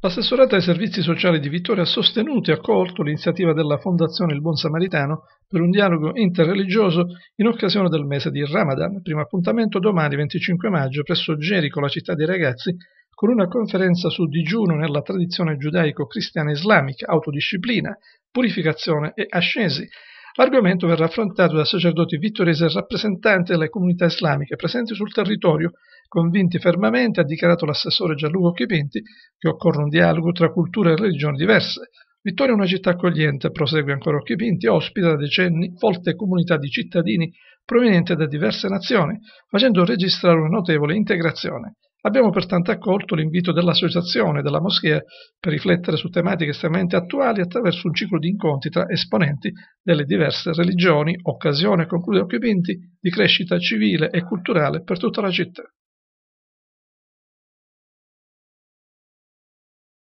L'assessorato ai servizi sociali di Vittoria ha sostenuto e accolto l'iniziativa della Fondazione Il Buon Samaritano per un dialogo interreligioso in occasione del mese di Ramadan, primo appuntamento domani 25 maggio presso Gerico, la città dei ragazzi, con una conferenza su digiuno nella tradizione giudaico-cristiana islamica, autodisciplina, purificazione e ascesi, L'argomento verrà affrontato da sacerdoti vittoresi e rappresentanti delle comunità islamiche presenti sul territorio, convinti fermamente, ha dichiarato l'assessore Gianluca Chipinti, che occorre un dialogo tra culture e religioni diverse. Vittoria è una città accogliente, prosegue ancora Occhipinti, ospita da decenni volte comunità di cittadini provenienti da diverse nazioni, facendo registrare una notevole integrazione. Abbiamo pertanto accolto l'invito dell'Associazione della Moschea per riflettere su tematiche estremamente attuali attraverso un ciclo di incontri tra esponenti delle diverse religioni, occasione, conclude Occhio Pinti, di crescita civile e culturale per tutta la città.